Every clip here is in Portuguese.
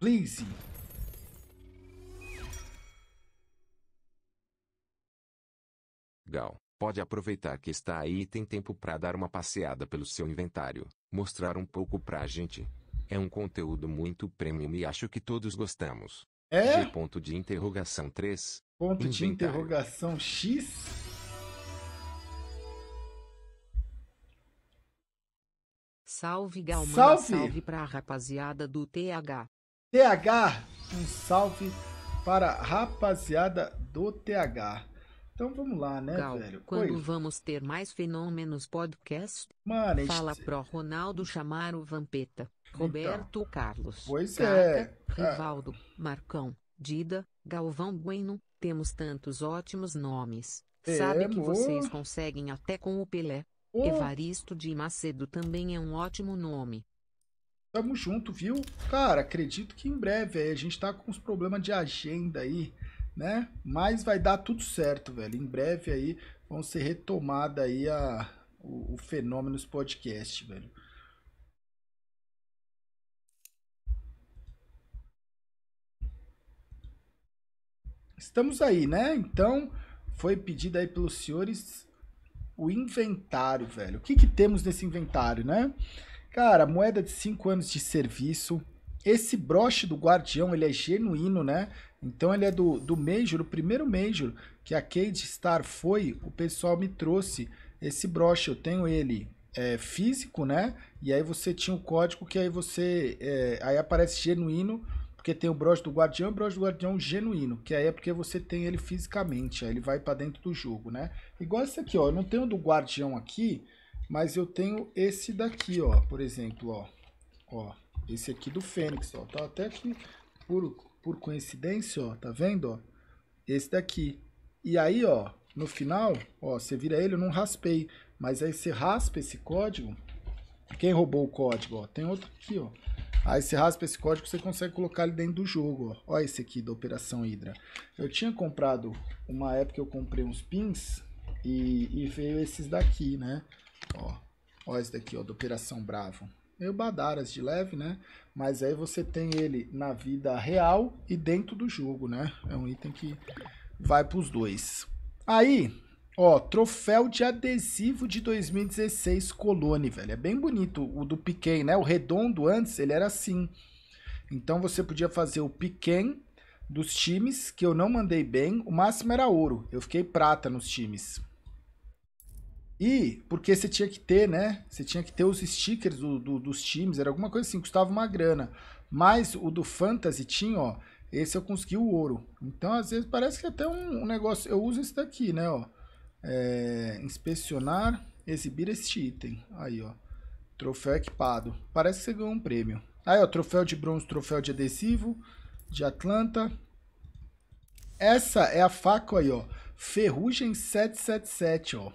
Please. Gal, pode aproveitar que está aí e tem tempo para dar uma passeada pelo seu inventário, mostrar um pouco pra gente. É um conteúdo muito premium e acho que todos gostamos. É? G ponto de interrogação 3. Ponto inventário. de interrogação X? Salve Galman, salve, salve pra rapaziada do TH. TH, um salve para a rapaziada do TH. Então vamos lá, né, Gal, velho? Quando Oi. vamos ter mais fenômenos podcast? Mano, Fala este... pro Ronaldo chamar o Vampeta, então, Roberto então, Carlos, pois é, é. Rivaldo, ah. Marcão, Dida, Galvão Bueno, temos tantos ótimos nomes. É, Sabe que vocês conseguem até com o Pelé. Oh. Evaristo de Macedo também é um ótimo nome. Tamo junto, viu? Cara, acredito que em breve aí, a gente tá com uns problemas de agenda aí, né? Mas vai dar tudo certo, velho. Em breve aí vão ser retomada aí a, o, o Fenômenos Podcast, velho. Estamos aí, né? Então, foi pedido aí pelos senhores o inventário, velho. O que que temos nesse inventário, né? Cara, moeda de 5 anos de serviço. Esse broche do Guardião, ele é genuíno, né? Então ele é do, do Major, o primeiro Major que a Cade Star foi, o pessoal me trouxe esse broche. Eu tenho ele é, físico, né? E aí você tinha um código que aí você... É, aí aparece genuíno, porque tem o broche do Guardião e o broche do Guardião genuíno, que aí é porque você tem ele fisicamente, aí ele vai para dentro do jogo, né? Igual esse aqui, ó. Eu não tenho do Guardião aqui, mas eu tenho esse daqui, ó, por exemplo, ó. Ó, esse aqui do Fênix, ó. Tá até aqui por, por coincidência, ó. Tá vendo, ó? Esse daqui. E aí, ó, no final, ó, você vira ele, eu não raspei. Mas aí você raspa esse código. Quem roubou o código, ó? Tem outro aqui, ó. Aí você raspa esse código, você consegue colocar ele dentro do jogo. Ó, ó esse aqui da Operação Hydra. Eu tinha comprado, uma época eu comprei uns pins e, e veio esses daqui, né? Ó, ó esse daqui, ó, do Operação Bravo. Meio badaras de leve, né? Mas aí você tem ele na vida real e dentro do jogo, né? É um item que vai para os dois. Aí, ó, troféu de adesivo de 2016 Colone, velho. É bem bonito o do Piquen, né? O redondo antes, ele era assim. Então você podia fazer o Piquen dos times, que eu não mandei bem. O máximo era ouro. Eu fiquei prata nos times. E porque você tinha que ter, né? Você tinha que ter os stickers do, do, dos times, era alguma coisa assim, custava uma grana. Mas o do Fantasy tinha, ó, esse eu consegui o ouro. Então, às vezes, parece que é até um, um negócio. Eu uso esse daqui, né? Ó. É, inspecionar, exibir este item. Aí, ó. Troféu equipado. Parece que você ganhou um prêmio. Aí, ó, troféu de bronze, troféu de adesivo, de Atlanta. Essa é a faca aí, ó. Ferrugem 777, ó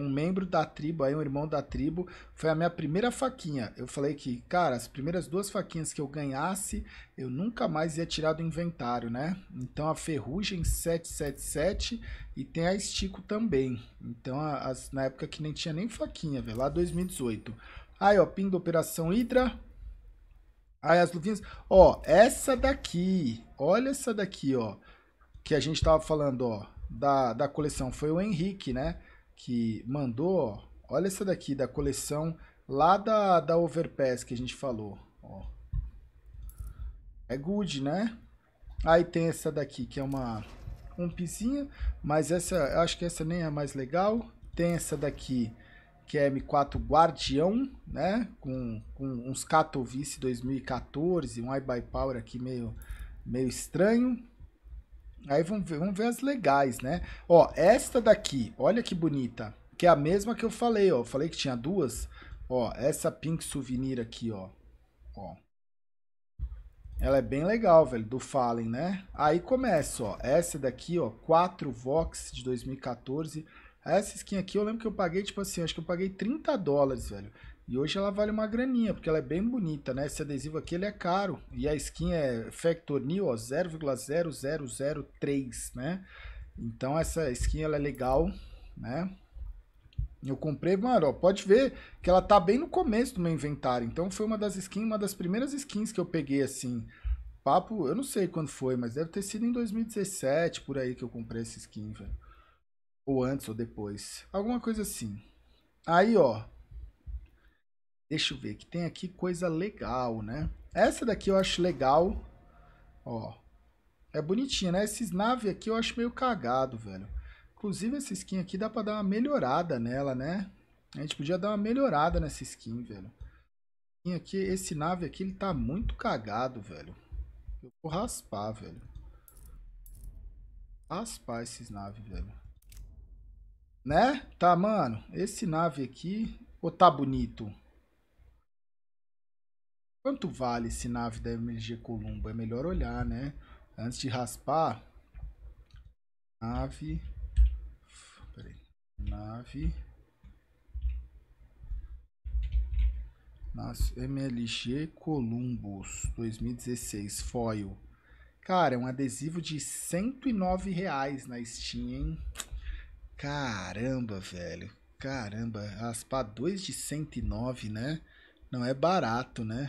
um membro da tribo, aí um irmão da tribo, foi a minha primeira faquinha. Eu falei que, cara, as primeiras duas faquinhas que eu ganhasse, eu nunca mais ia tirar do inventário, né? Então a Ferrugem 777 e tem a Estico também. Então, as, na época que nem tinha nem faquinha, velho, lá 2018. Aí, ó, pin da Operação Hydra. Aí as luvinhas. Ó, essa daqui, olha essa daqui, ó, que a gente tava falando, ó, da, da coleção, foi o Henrique, né? que mandou, ó, olha essa daqui da coleção lá da, da Overpass que a gente falou, ó. É good, né? Aí tem essa daqui que é uma um pizinho, mas essa, acho que essa nem é mais legal. Tem essa daqui que é M4 Guardião, né? Com, com uns Katowice 2014, um iBuyPower aqui meio, meio estranho. Aí vamos ver, vamos ver as legais, né? Ó, esta daqui, olha que bonita. Que é a mesma que eu falei, ó. Eu falei que tinha duas. Ó, essa Pink Souvenir aqui, ó. Ó. Ela é bem legal, velho, do Fallen, né? Aí começa, ó. Essa daqui, ó, 4 Vox de 2014. Essa skin aqui eu lembro que eu paguei, tipo assim, acho que eu paguei 30 dólares, velho. E hoje ela vale uma graninha, porque ela é bem bonita, né? Esse adesivo aqui ele é caro. E a skin é Factor New, ó, 0,0003, né? Então essa skin ela é legal, né? Eu comprei, mano, ó, pode ver que ela tá bem no começo do meu inventário. Então foi uma das skins, uma das primeiras skins que eu peguei assim. Papo, eu não sei quando foi, mas deve ter sido em 2017 por aí que eu comprei essa skin, velho. Ou antes ou depois. Alguma coisa assim. Aí, ó, Deixa eu ver, que tem aqui coisa legal, né? Essa daqui eu acho legal. Ó. É bonitinha, né? Esses nave aqui eu acho meio cagado, velho. Inclusive, essa skin aqui dá pra dar uma melhorada nela, né? A gente podia dar uma melhorada nessa skin, velho. Aqui, esse nave aqui, ele tá muito cagado, velho. Eu vou raspar, velho. Raspar esses naves, velho. Né? Tá, mano? Esse nave aqui... Ou tá bonito? Quanto vale esse nave da MG Columbo? É melhor olhar, né? Antes de raspar. Nave. Peraí. Nave. Nossa, MLG Columbus 2016 foil. Cara, é um adesivo de 109 reais na Steam, hein? Caramba, velho. Caramba, raspar 2 de 109, né? Não é barato, né?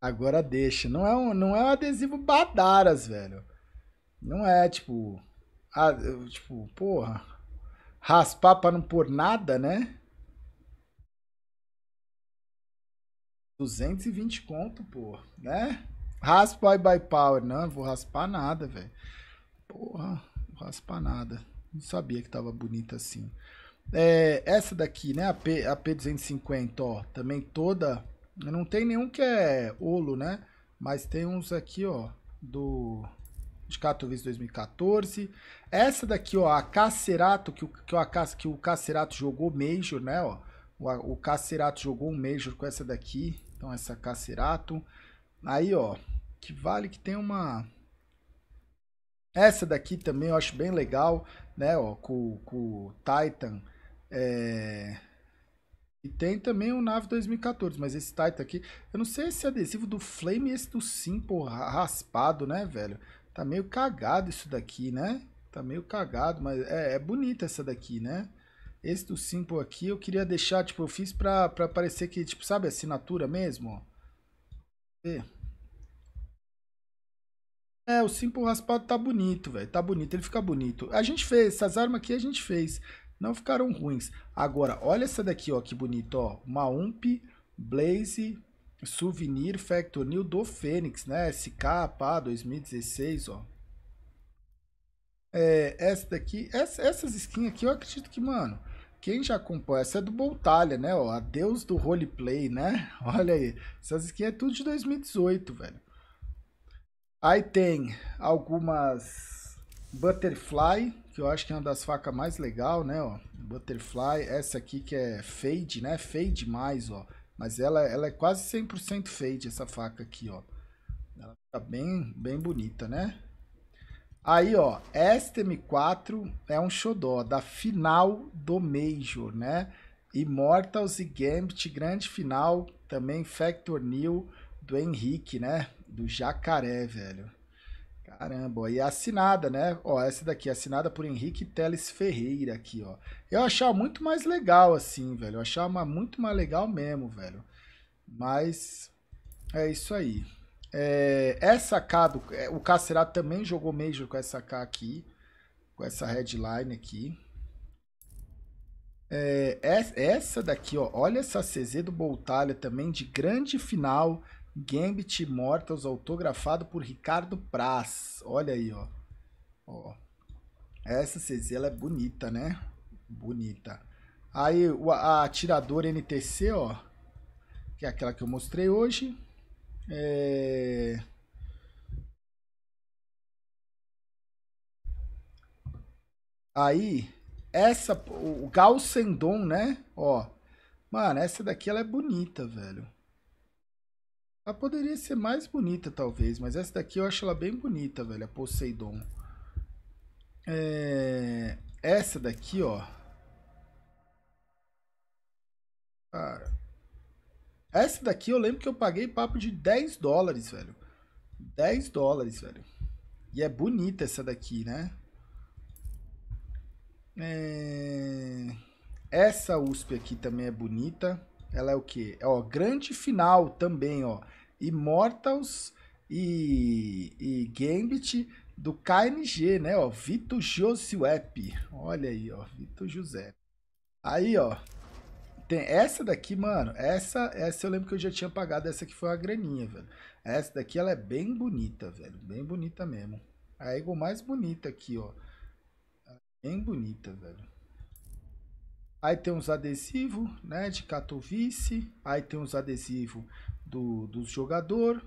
Agora deixa. Não é um, não é um adesivo badaras, velho. Não é tipo. tipo, porra. Raspar pra não pôr nada, né? 220 conto, porra. né? Raspa by power. Não, vou raspar nada, velho. Porra, vou raspar nada. Não sabia que tava bonita assim. É, essa daqui, né? A, P, a P250, ó. Também toda não tem nenhum que é Olo, né? Mas tem uns aqui, ó, do de Katowice 2014. Essa daqui, ó, a Cacerato, que o, que, o, que o Cacerato jogou Major, né, ó. O, o Cacerato jogou um Major com essa daqui. Então, essa Cacerato. Aí, ó, que vale que tem uma... Essa daqui também eu acho bem legal, né, ó, com, com o Titan... É, e tem também o Nave 2014, mas esse Titan aqui, eu não sei esse é adesivo do Flame e esse do Simple raspado, né, velho? Tá meio cagado isso daqui, né? Tá meio cagado, mas é, é bonita essa daqui, né? Esse do Simple aqui eu queria deixar, tipo, eu fiz pra, pra parecer que, tipo, sabe, assinatura mesmo? É, o Simple raspado tá bonito, velho. Tá bonito, ele fica bonito. A gente fez, essas armas aqui a gente fez não ficaram ruins. Agora, olha essa daqui, ó, que bonito, ó. maump Blaze Souvenir Factor New do Fênix, né? SK, pá, 2016, ó. É, essa daqui, essa, essas skins aqui, eu acredito que, mano, quem já acompanha, essa é do Boltalha, né, ó, adeus do roleplay, né? Olha aí, essas skins é tudo de 2018, velho. Aí tem algumas Butterfly, que eu acho que é uma das facas mais legal, né, ó, Butterfly, essa aqui que é fade, né, fade mais, ó, mas ela, ela é quase 100% fade, essa faca aqui, ó, ela tá bem, bem bonita, né. Aí, ó, esta M4 é um xodó da final do Major, né, Immortals e Gambit, grande final, também Factor New do Henrique, né, do Jacaré, velho. Caramba, e é assinada, né? Ó, essa daqui assinada por Henrique Teles Ferreira aqui, ó. Eu achava muito mais legal assim, velho. Eu achava muito mais legal mesmo, velho. Mas é isso aí. É, essa K, do, é, o Cacerato também jogou Major com essa K aqui, com essa headline aqui. É, é essa daqui, ó, olha essa CZ do Boltalha também, de grande final Gambit Immortals autografado por Ricardo Praz. Olha aí, ó. ó. Essa CZ ela é bonita, né? Bonita. Aí a atirador NTC, ó, que é aquela que eu mostrei hoje. É... Aí, essa, o Gal né? Ó, mano, essa daqui ela é bonita, velho. Ela poderia ser mais bonita, talvez, mas essa daqui eu acho ela bem bonita, velho, a Poseidon. É... Essa daqui, ó. Cara. Essa daqui eu lembro que eu paguei papo de 10 dólares, velho. 10 dólares, velho. E é bonita essa daqui, né? É... Essa USP aqui também é bonita. Ela é o quê? É, ó, grande final também, ó. Immortals e, e Gambit do KNG, né, ó. Vitor Josuep. Olha aí, ó. vito José. Aí, ó. Tem essa daqui, mano. Essa, essa eu lembro que eu já tinha pagado. Essa aqui foi uma graninha, velho. Essa daqui, ela é bem bonita, velho. Bem bonita mesmo. A Eagle mais bonita aqui, ó. Bem bonita, velho. Aí tem uns adesivos, né, de Katowice. Aí tem uns adesivos do, do jogador.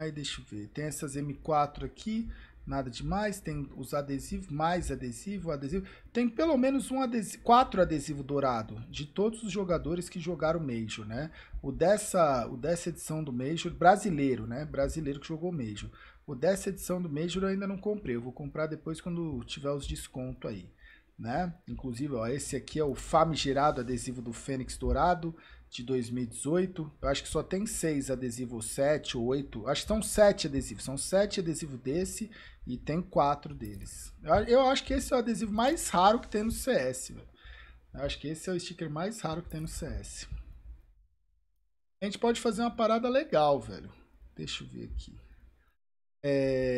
Aí deixa eu ver, tem essas M4 aqui, nada demais. Tem os adesivos, mais adesivo, adesivo. Tem pelo menos um adesivo, quatro adesivos dourado de todos os jogadores que jogaram Major, né? O dessa, o dessa edição do Major, brasileiro, né? Brasileiro que jogou Major. O dessa edição do Major eu ainda não comprei. Eu vou comprar depois quando tiver os descontos aí né? Inclusive, ó, esse aqui é o famigerado adesivo do Fênix Dourado de 2018. Eu acho que só tem seis adesivos, sete ou oito. Acho que são sete adesivos. São sete adesivos desse e tem quatro deles. Eu, acho que esse é o adesivo mais raro que tem no CS. Eu acho que esse é o sticker mais raro que tem no CS. A gente pode fazer uma parada legal, velho. Deixa eu ver aqui. É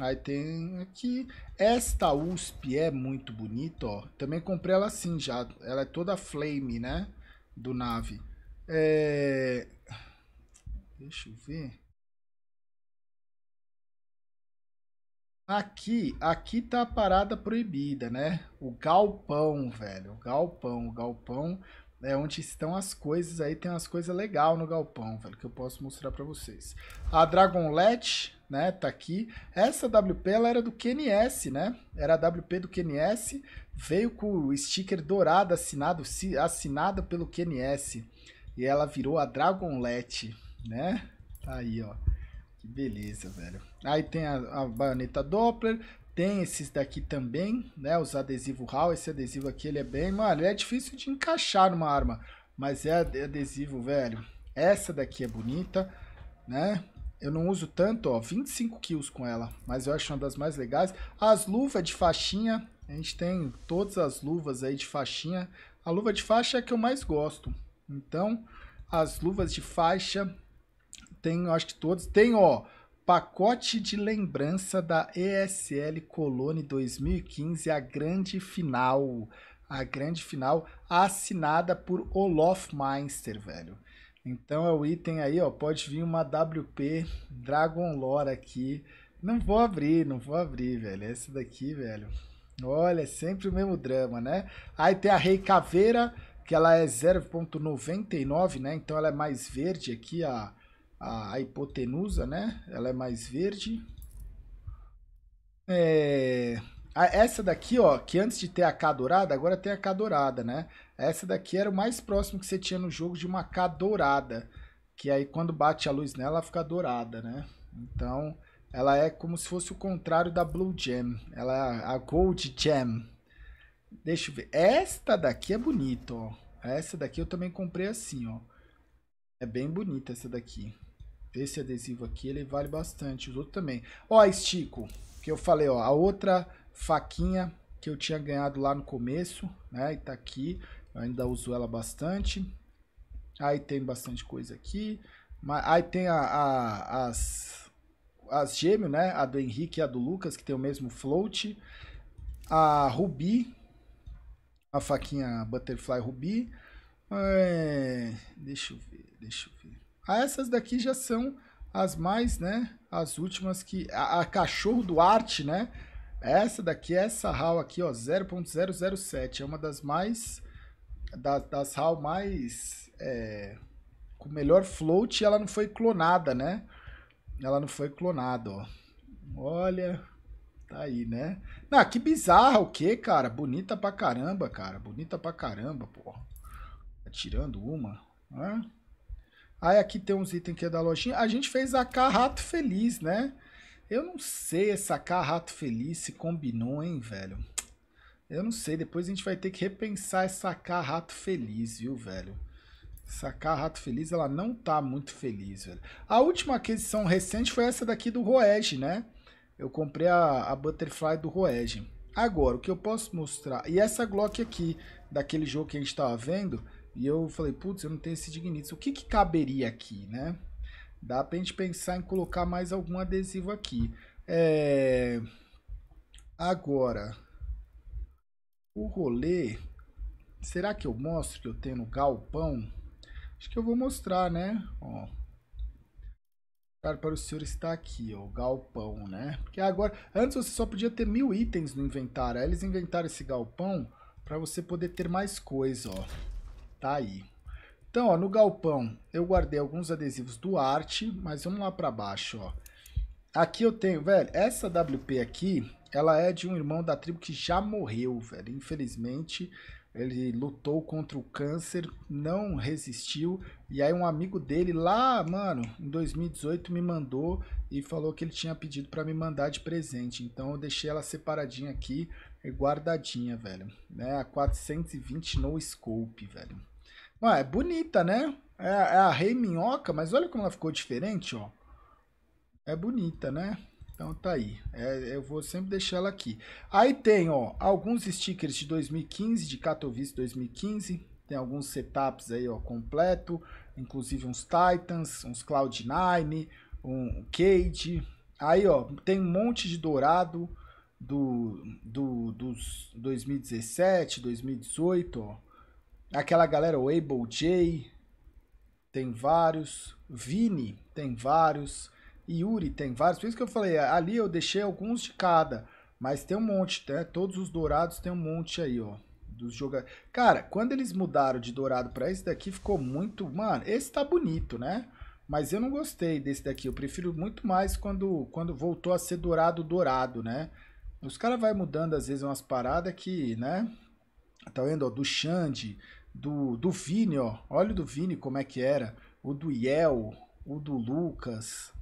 Aí tem aqui. Esta USP é muito bonita, ó. Também comprei ela assim já. Ela é toda flame, né? Do nave. É... Deixa eu ver. Aqui, aqui tá a parada proibida, né? O galpão, velho. O galpão, o galpão é onde estão as coisas. Aí tem umas coisas legais no galpão, velho, que eu posso mostrar para vocês. A Dragonlet, né? Tá aqui. Essa WP ela era do QNS, né? Era a WP do QNS, veio com o sticker dourado assinado assinado pelo QNS e ela virou a Dragonlet né? Tá aí, ó. Que beleza, velho. Aí tem a, a baioneta Doppler, tem esses daqui também, né? Os adesivos RAW, esse adesivo aqui, ele é bem... Mano, ele é difícil de encaixar numa arma, mas é adesivo, velho. Essa daqui é bonita, né? eu não uso tanto, ó, 25 kills com ela, mas eu acho uma das mais legais. As luvas de faixinha, a gente tem todas as luvas aí de faixinha. A luva de faixa é a que eu mais gosto. Então, as luvas de faixa tem, eu acho que todos. Tem, ó, pacote de lembrança da ESL Colone 2015, a grande final. A grande final assinada por Olof Meister, velho. Então é o item aí, ó, pode vir uma WP Dragon Lore aqui. Não vou abrir, não vou abrir, velho. Esse daqui, velho. Olha, é sempre o mesmo drama, né? Aí tem a Rei Caveira, que ela é 0.99, né? Então ela é mais verde aqui, a, a, hipotenusa, né? Ela é mais verde. É... Essa daqui, ó, que antes de ter a K dourada, agora tem a K dourada, né? Essa daqui era o mais próximo que você tinha no jogo de uma K dourada. Que aí quando bate a luz nela, ela fica dourada, né? Então, ela é como se fosse o contrário da Blue Gem. Ela é a Gold Gem. Deixa eu ver. Esta daqui é bonita, ó. Essa daqui eu também comprei assim, ó. É bem bonita essa daqui. Esse adesivo aqui, ele vale bastante. Os outros também. Ó, estico. Que eu falei, ó. A outra faquinha que eu tinha ganhado lá no começo, né? E tá aqui, eu ainda uso ela bastante. Aí tem bastante coisa aqui. Mas, aí tem a, a, as, as gêmeos, né? A do Henrique e a do Lucas, que tem o mesmo float. A Rubi, a faquinha Butterfly Rubi. É, deixa eu ver, deixa eu ver. Ah, essas daqui já são as mais, né? As últimas que. A, a Cachorro do Arte, né? Essa daqui, é essa HAL aqui, ó, 0.007, é uma das mais, das HAL mais, é, com melhor float, ela não foi clonada, né? Ela não foi clonada, ó. Olha, tá aí, né? Ah, que bizarra o que, cara? Bonita pra caramba, cara. Bonita pra caramba, pô tá tirando uma, né? Aí aqui tem uns itens que é da lojinha. A gente fez a Carrato Feliz, né? Eu não sei é sacar rato feliz se combinou, hein, velho? Eu não sei, depois a gente vai ter que repensar é sacar rato feliz, viu, velho? Sacar rato feliz, ela não tá muito feliz, velho. A última aquisição recente foi essa daqui do Roege, né? Eu comprei a, a Butterfly do Roege. Agora, o que eu posso mostrar... E essa Glock aqui, daquele jogo que a gente tava vendo, e eu falei, putz, eu não tenho esse Dignitz. O que que caberia aqui, né? Dá pra gente pensar em colocar mais algum adesivo aqui. É... Agora, o rolê. Será que eu mostro que eu tenho no galpão? Acho que eu vou mostrar, né? Ó. Para o senhor está aqui, ó, o galpão, né? Porque agora, antes você só podia ter mil itens no inventário. Aí eles inventaram esse galpão para você poder ter mais coisa, ó. Tá aí. Então, ó, no galpão eu guardei alguns adesivos do Arte, mas vamos lá para baixo, ó. Aqui eu tenho, velho, essa WP aqui, ela é de um irmão da tribo que já morreu, velho. Infelizmente, ele lutou contra o câncer, não resistiu. E aí um amigo dele lá, mano, em 2018 me mandou e falou que ele tinha pedido para me mandar de presente. Então eu deixei ela separadinha aqui e guardadinha, velho. Né? A 420 no scope, velho. Ah, é bonita, né? É, é a rei minhoca, mas olha como ela ficou diferente, ó. É bonita, né? Então tá aí. É, eu vou sempre deixar ela aqui. Aí tem, ó, alguns stickers de 2015, de Katowice 2015. Tem alguns setups aí, ó, completo. Inclusive uns Titans, uns Cloud9, um Cade. Aí, ó, tem um monte de dourado do, do, dos 2017, 2018, ó. Aquela galera, o Able J, tem vários. Vini, tem vários. Yuri, tem vários. Por isso que eu falei, ali eu deixei alguns de cada. Mas tem um monte, né? Todos os dourados tem um monte aí, ó. Dos Cara, quando eles mudaram de dourado para esse daqui, ficou muito. Mano, esse tá bonito, né? Mas eu não gostei desse daqui. Eu prefiro muito mais quando, quando voltou a ser dourado dourado, né? Os caras vai mudando às vezes umas paradas que, né? Tá vendo? Ó, do Xande, do, do Vini, ó. Olha o do Vini como é que era. O do Yel, o do Lucas.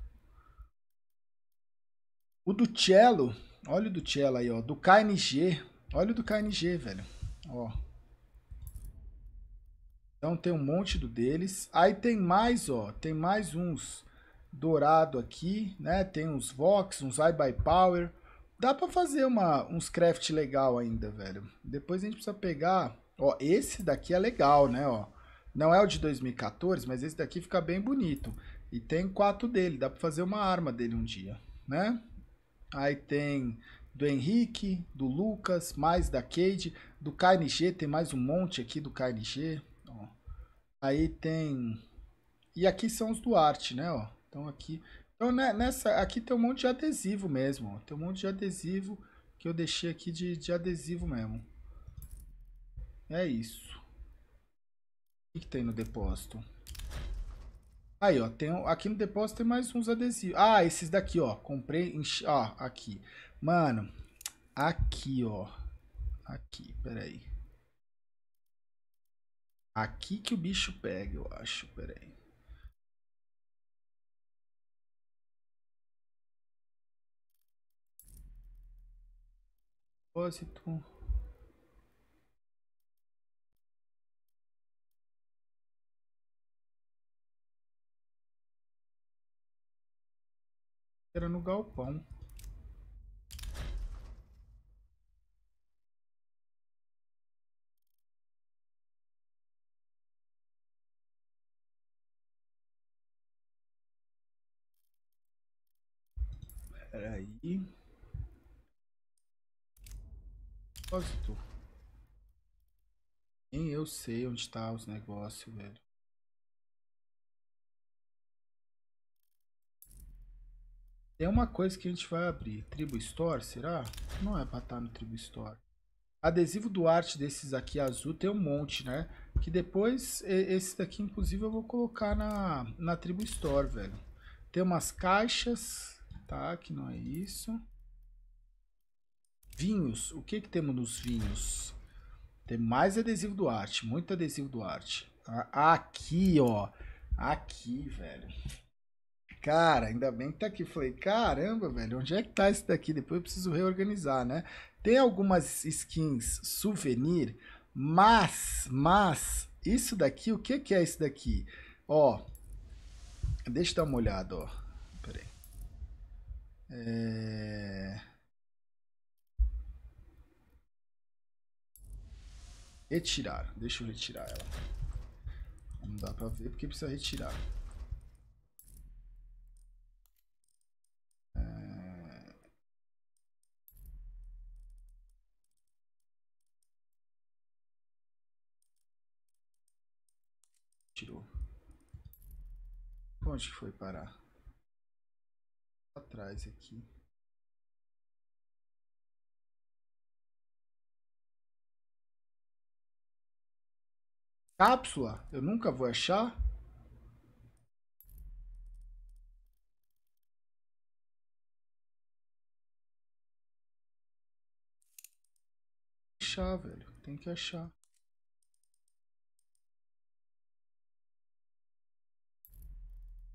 O do Cello, olha o do Cello aí, ó. Do KNG, olha o do KNG, velho. Ó. Então tem um monte do deles. Aí tem mais, ó. Tem mais uns dourado aqui, né? Tem uns Vox, uns I by Power. Dá pra fazer uma, uns craft legal ainda, velho. Depois a gente precisa pegar Ó, esse daqui é legal, né? Ó, não é o de 2014, mas esse daqui fica bem bonito. E tem quatro dele, dá para fazer uma arma dele um dia, né? Aí tem do Henrique, do Lucas, mais da Cade, do KNG, tem mais um monte aqui do KNG, ó. Aí tem... E aqui são os do Arte, né, ó. Então aqui... Então né, nessa... Aqui tem um monte de adesivo mesmo, ó. Tem um monte de adesivo que eu deixei aqui de, de adesivo mesmo. É isso. O que, que tem no depósito? Aí, ó, tem, aqui no depósito tem mais uns adesivos. Ah, esses daqui, ó, comprei, enche, ó, aqui. Mano, aqui, ó, aqui, peraí. Aqui que o bicho pega, eu acho, peraí. Depósito. Era no galpão. Peraí. Depósito. Nem eu sei onde está os negócios, velho. Tem uma coisa que a gente vai abrir. Tribo Store, será? Não é pra estar tá no Tribo Store. Adesivo do arte desses aqui azul tem um monte, né? Que depois, esse daqui, inclusive, eu vou colocar na, na Tribo Store, velho. Tem umas caixas, tá? Que não é isso. Vinhos. O que que temos nos vinhos? Tem mais adesivo do arte. Muito adesivo do arte. Ah, aqui, ó. Aqui, velho. Cara, ainda bem que tá aqui. Falei, caramba, velho, onde é que tá isso daqui? Depois eu preciso reorganizar, né? Tem algumas skins souvenir, mas, mas, isso daqui, o que que é isso daqui? Ó, deixa eu dar uma olhada, ó. Pera aí. É... Retirar, deixa eu retirar ela. Não dá pra ver porque precisa retirar. tirou? Onde que foi parar? Atrás aqui. Cápsula? Eu nunca vou achar. Achar, velho. Tem que achar.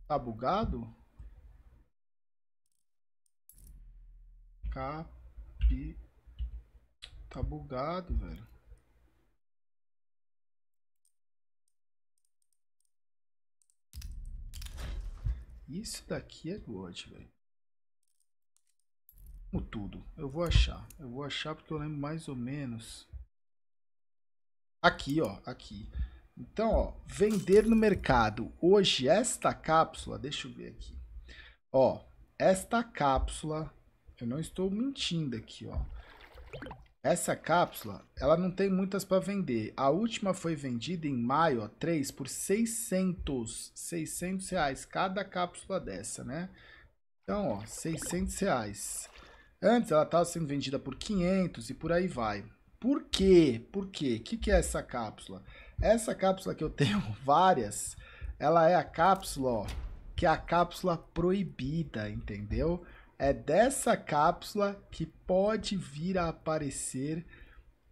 Tá bugado? Capi... Tá bugado, velho. Isso daqui é God, velho. Como tudo. Eu vou achar. Eu vou achar porque eu lembro mais ou menos. Aqui, ó. Aqui. Então, ó, vender no mercado. Hoje, esta cápsula, deixa eu ver aqui. Ó, esta cápsula, eu não estou mentindo aqui, ó. Essa cápsula, ela não tem muitas para vender. A última foi vendida em maio, ó, 3 por 600, 600 reais cada cápsula dessa, né? Então, ó, 600 reais. Antes ela estava sendo vendida por 500 e por aí vai. Por quê? Por quê? O que, que é essa cápsula? Essa cápsula que eu tenho, várias, ela é a cápsula, ó, que é a cápsula proibida, entendeu? É dessa cápsula que pode vir a aparecer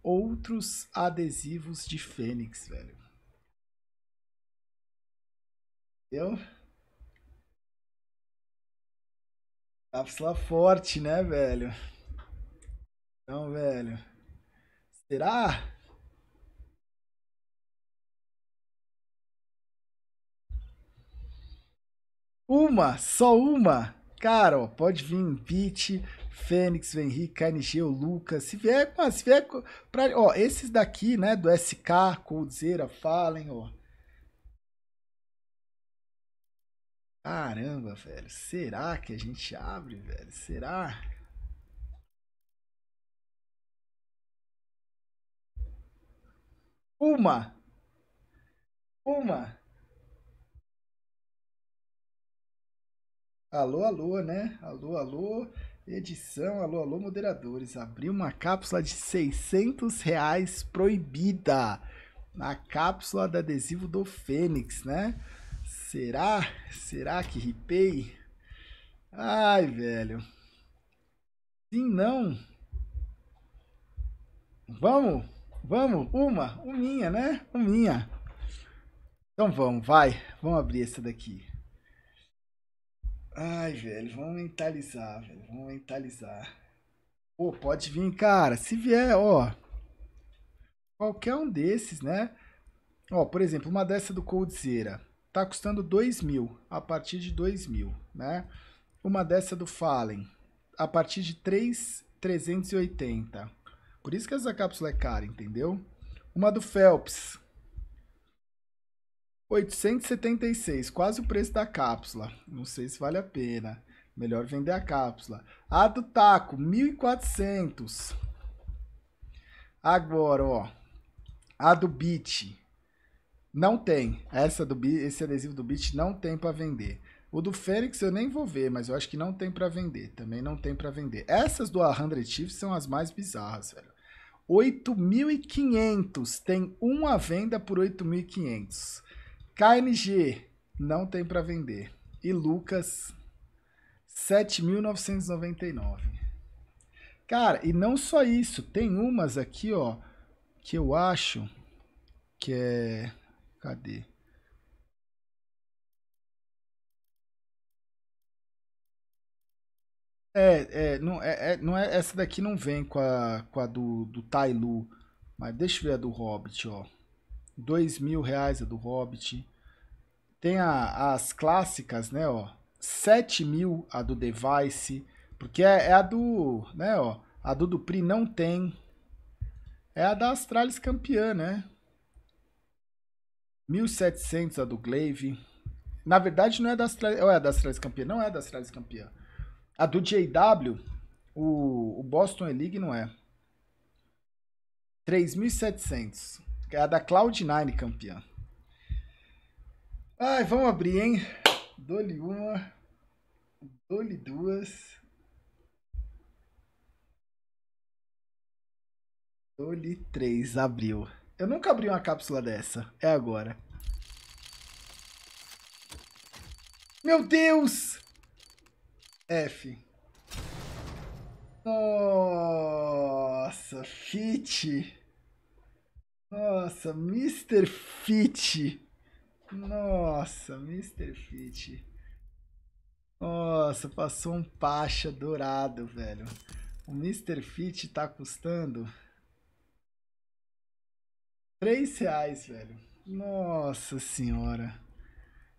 outros adesivos de Fênix, velho. Entendeu? Cápsula forte, né, velho? Então, velho. Será? Uma, só uma. Cara, ó, pode vir Pete, Fênix, Henrique, Carnegeu, Lucas. Se vier, com se vier pra, ó, esses daqui, né, do SK, Coldzera, Fallen, ó. Caramba, velho. Será que a gente abre, velho? Será? Uma. Uma. Alô, alô, né? Alô, alô, edição, alô, alô, moderadores. Abri uma cápsula de 600 reais proibida. Na cápsula de adesivo do Fênix, né? Será? Será que ripei? Ai, velho. Sim, não. Vamos? Vamos? Uma? Uminha, né? Uminha. Então vamos, vai. Vamos abrir essa daqui. Ai, velho, vamos mentalizar, velho. Vamos mentalizar. Pô, pode vir, cara. Se vier, ó. Qualquer um desses, né? Ó, por exemplo, uma dessa do Coldzera. Tá custando 2 mil. A partir de 2 mil, né? Uma dessa do Fallen. A partir de 3,380. Por isso que essa cápsula é cara, entendeu? Uma do Phelps 876, quase o preço da cápsula. Não sei se vale a pena. Melhor vender a cápsula. A do taco, 1400. Agora, ó. A do bit. Não tem. Essa do esse adesivo do bit não tem para vender. O do Fênix eu nem vou ver, mas eu acho que não tem para vender. Também não tem para vender. Essas do 100 Chiefs são as mais bizarras, velho. 8.500. Tem uma venda por 8.500. KNG não tem para vender. E Lucas 7.999. Cara, e não só isso, tem umas aqui, ó, que eu acho que é cadê? É, é, não, é, é, não é, essa daqui não vem com a, com a do, do Tailu, mas deixa eu ver a do Hobbit, ó dois mil reais a é do Hobbit. Tem a, as clássicas, né, ó, sete mil a do Device, porque é, é, a do, né, ó, a do Dupri não tem. É a da Astralis campeã, né? 1700 a do Glaive. Na verdade, não é da Astralis, ou é da Astralis campeã, não é da Astralis campeã. A do JW, o, o Boston Elite league não é. 3700. É a da Cloud9 campeã. Ai, vamos abrir, hein? Dole uma. Dole duas. Dole três. Abriu. Eu nunca abri uma cápsula dessa. É agora. Meu Deus! F. Nossa, fit. Nossa, Mr. Fit. Nossa, Mr. Fit. Nossa, passou um pacha dourado, velho. O Mr. Fit tá custando... três reais, velho. Nossa senhora.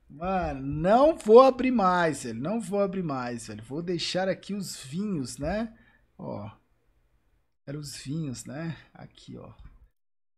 Mano, não vou abrir mais, velho. Não vou abrir mais, velho. Vou deixar aqui os vinhos, né? Ó. Eram os vinhos, né? Aqui, ó.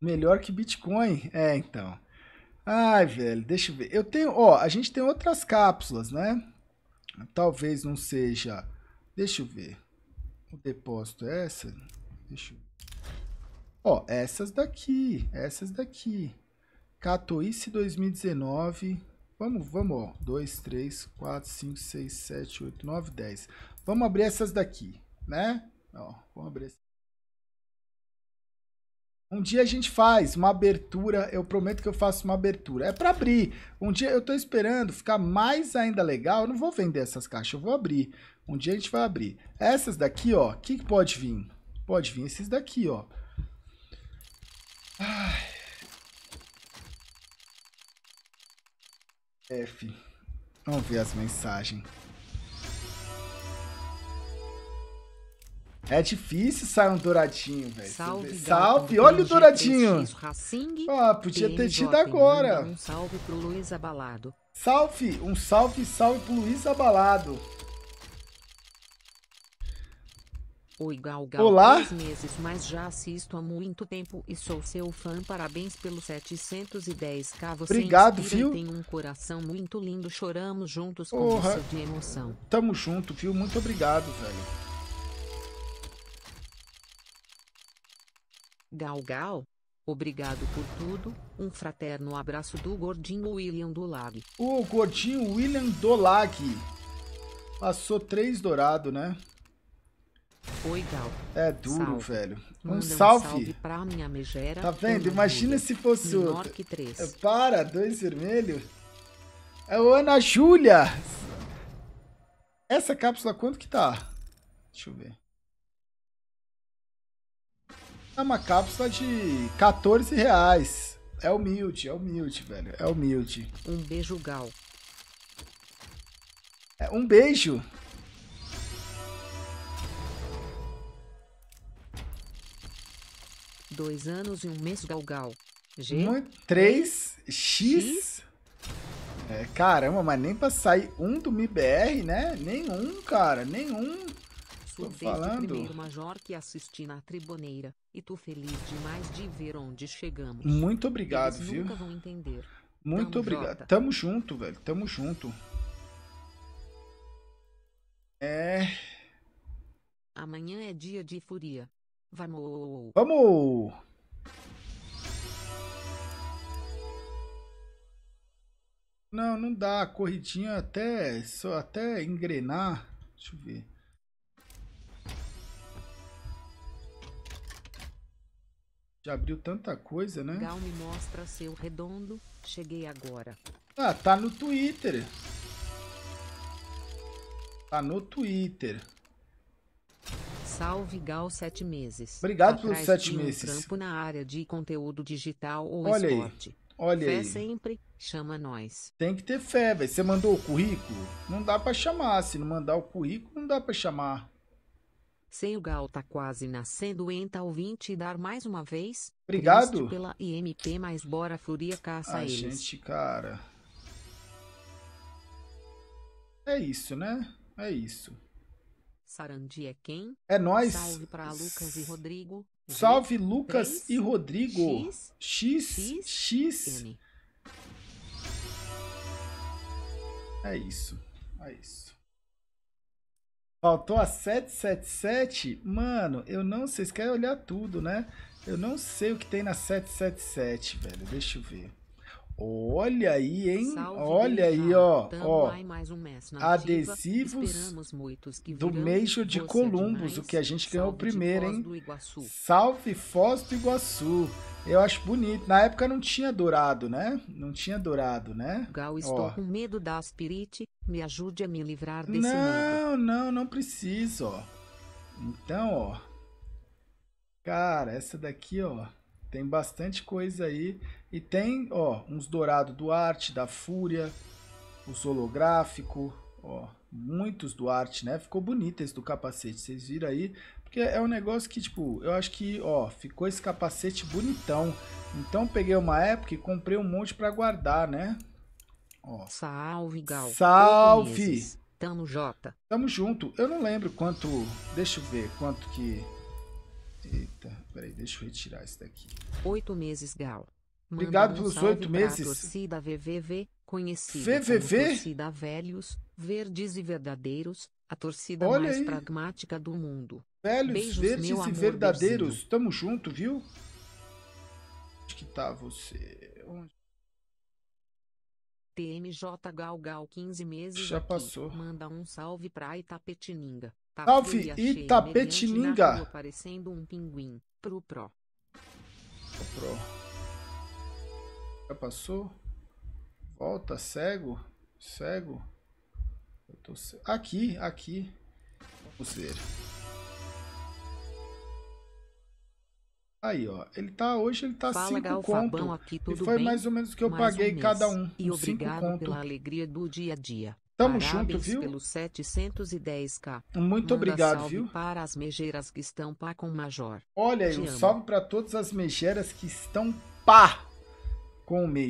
Melhor que Bitcoin? É, então. Ai, velho, deixa eu ver. Eu tenho, ó, a gente tem outras cápsulas, né? Talvez não seja. Deixa eu ver. O depósito é essa? Deixa eu... Ó, essas daqui, essas daqui. Catoice 2019. Vamos, vamos, ó. 2, 3, 4, 5, 6, 7, 8, 9, 10. Vamos abrir essas daqui, né? Ó, vamos abrir essas um dia a gente faz uma abertura, eu prometo que eu faço uma abertura. É para abrir. Um dia eu estou esperando ficar mais ainda legal. Eu não vou vender essas caixas, eu vou abrir. Um dia a gente vai abrir. Essas daqui, ó, o que, que pode vir? Pode vir esses daqui, ó. Ai. F. Vamos ver as mensagens. É difícil sair um douradinho, velho. Salve, salve. Olha o douradinho. Ah, podia ter tido agora. Um salve pro Luiz Abalado. Salve, um salve, salve pro Luiz Abalado. Oi, Gal, Gal Olá. Três meses, mas já assisto há muito tempo e sou seu fã. Parabéns pelo 710k. Você Obrigado, viu? Tem um coração muito lindo. Choramos juntos com Orra. de emoção. Tamo junto, viu? Muito obrigado, velho. Gal Gal. Obrigado por tudo. Um fraterno abraço do Gordinho William Dolag. O Gordinho William Dolag. Passou três dourado, né? Oi, Gal. É duro, salve. velho. Um salve. salve pra minha megera. Tá vendo? Imagina se fosse outro. Para, dois vermelho. É o Ana Júlia. Essa cápsula quanto que tá? Deixa eu ver. É uma cápsula de 14 reais. É humilde, é humilde, velho. É humilde. Um beijo, Gal. É, um beijo. Dois anos e um mês, Gal Gal. G. três, X. X? É, caramba, mas nem pra sair um do MIBR, né? Nenhum, cara. Nenhum tu falando. primeiro major que assisti na triboneira, e tu feliz demais de ver onde chegamos. Muito obrigado, Eles viu? Nunca vão entender. Muito Tamo obrigado. Jota. Tamo junto, velho. Tamo junto. É. Amanhã é dia de furia. Vamos! Vamos! Não, não dá. Corridinha até, só até engrenar. Deixa eu ver. Já abriu tanta coisa, né? Gal me mostra seu redondo. Cheguei agora. Ah, tá no Twitter. Tá no Twitter. Salve Gal sete meses. Obrigado pelos sete um meses. Trampo na área de conteúdo digital ou Olha esporte. Aí. Olha fé aí. sempre, chama nós. Tem que ter fé, velho. Você mandou o currículo? Não dá para chamar. Se não mandar o currículo, não dá para chamar sem o Gal tá quase nascendo enta ouvinte e dar mais uma vez. Obrigado. pela IMP, mas bora Furia caça ah, eles. gente, cara. É isso, né? É isso. Sarandi é quem? É nós. Salve para Lucas e Rodrigo. Salve Lucas 3, e Rodrigo. X X, X, X N. É isso. É isso. Faltou a 777? Mano, eu não sei. Vocês querem olhar tudo, né? Eu não sei o que tem na 777, velho. Deixa eu ver. Olha aí, hein? Salve Olha aí, ó. ó um adesivos do Meixo de é Columbus, demais. o que a gente ganhou Salve primeiro, hein? Salve Foz do Iguaçu. Eu acho bonito. Na época não tinha dourado, né? Não tinha dourado, né? Gal, estou ó. com medo da aspirite. Me ajude a me livrar desse não, medo. Não, não, não preciso, ó. Então, ó. Cara, essa daqui, ó. Tem bastante coisa aí. E tem, ó, uns dourado Duarte, da Fúria, os holográfico, ó, muitos Duarte, né? Ficou bonito esse do capacete, vocês viram aí? Porque é um negócio que, tipo, eu acho que, ó, ficou esse capacete bonitão. Então peguei uma época e comprei um monte para guardar, né? Ó. Salve, Gal. Salve! Tamo Jota. Tamo junto. Eu não lembro quanto... Deixa eu ver quanto que... Eita, peraí, deixa eu retirar esse daqui. Oito meses, Gal. Manda Obrigado um pelos oito meses. Torcida VVV, conhecida VVV? torcida velhos, verdes e verdadeiros, a torcida Olha mais aí. pragmática do mundo. Velhos, Beijos, verdes e verdadeiros. Berzinho. Tamo junto, viu? Onde que tá você? Onde... TMJ Galgal 15 meses. Já aqui. passou. Manda um salve pra Itapetininga. Tá salve Itapetininga. Aparecendo um pinguim. Pro Pro. Pro Pro. Já passou? Volta, cego, cego. Tô... Aqui, aqui. Vamos ver. Aí, ó, ele tá hoje ele tá Fala, cinco conto. Aqui, tudo e foi bem? mais ou menos o que eu mais paguei um cada um, e obrigado conto. pela alegria do dia a dia. Tamo Parabéns junto, viu? pelo 710k. Muito Manda obrigado, viu? para as megeiras que estão pá com o Major. Olha aí, Te um salve para todas as megeiras que estão pá com o meio.